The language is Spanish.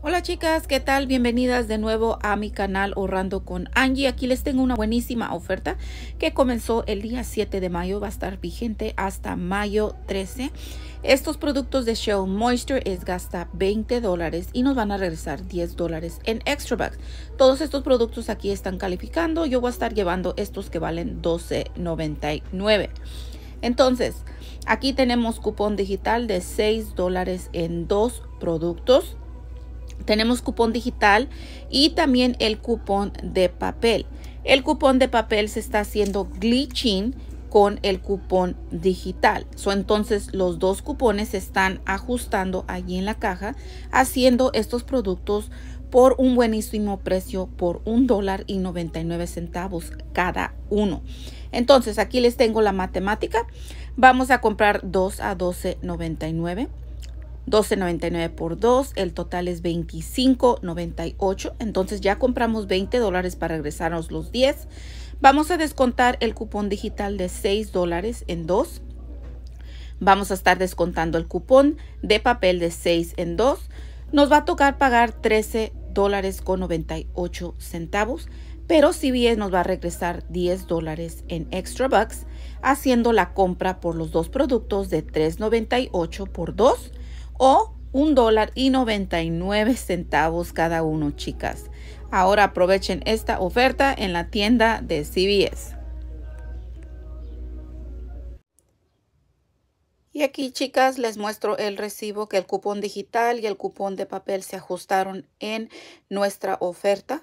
Hola chicas, ¿qué tal? Bienvenidas de nuevo a mi canal Ahorrando con Angie. Aquí les tengo una buenísima oferta que comenzó el día 7 de mayo, va a estar vigente hasta mayo 13. Estos productos de Shell Moisture es gasta 20 dólares y nos van a regresar 10 dólares en extra bags. Todos estos productos aquí están calificando. Yo voy a estar llevando estos que valen $12.99. Entonces, aquí tenemos cupón digital de 6 dólares en dos productos. Tenemos cupón digital y también el cupón de papel. El cupón de papel se está haciendo glitching con el cupón digital. entonces los dos cupones se están ajustando allí en la caja, haciendo estos productos por un buenísimo precio por un dólar y centavos cada uno. Entonces aquí les tengo la matemática. Vamos a comprar 2 a 12.99. 12.99 por 2, el total es 25.98, entonces ya compramos 20 dólares para regresarnos los 10. Vamos a descontar el cupón digital de 6 dólares en 2. Vamos a estar descontando el cupón de papel de 6 en 2. Nos va a tocar pagar 13 dólares con 98 centavos, pero bien nos va a regresar 10 dólares en extra bucks haciendo la compra por los dos productos de 3.98 por 2 o un dólar y 99 centavos cada uno, chicas. Ahora aprovechen esta oferta en la tienda de CBS. Y aquí, chicas, les muestro el recibo que el cupón digital y el cupón de papel se ajustaron en nuestra oferta.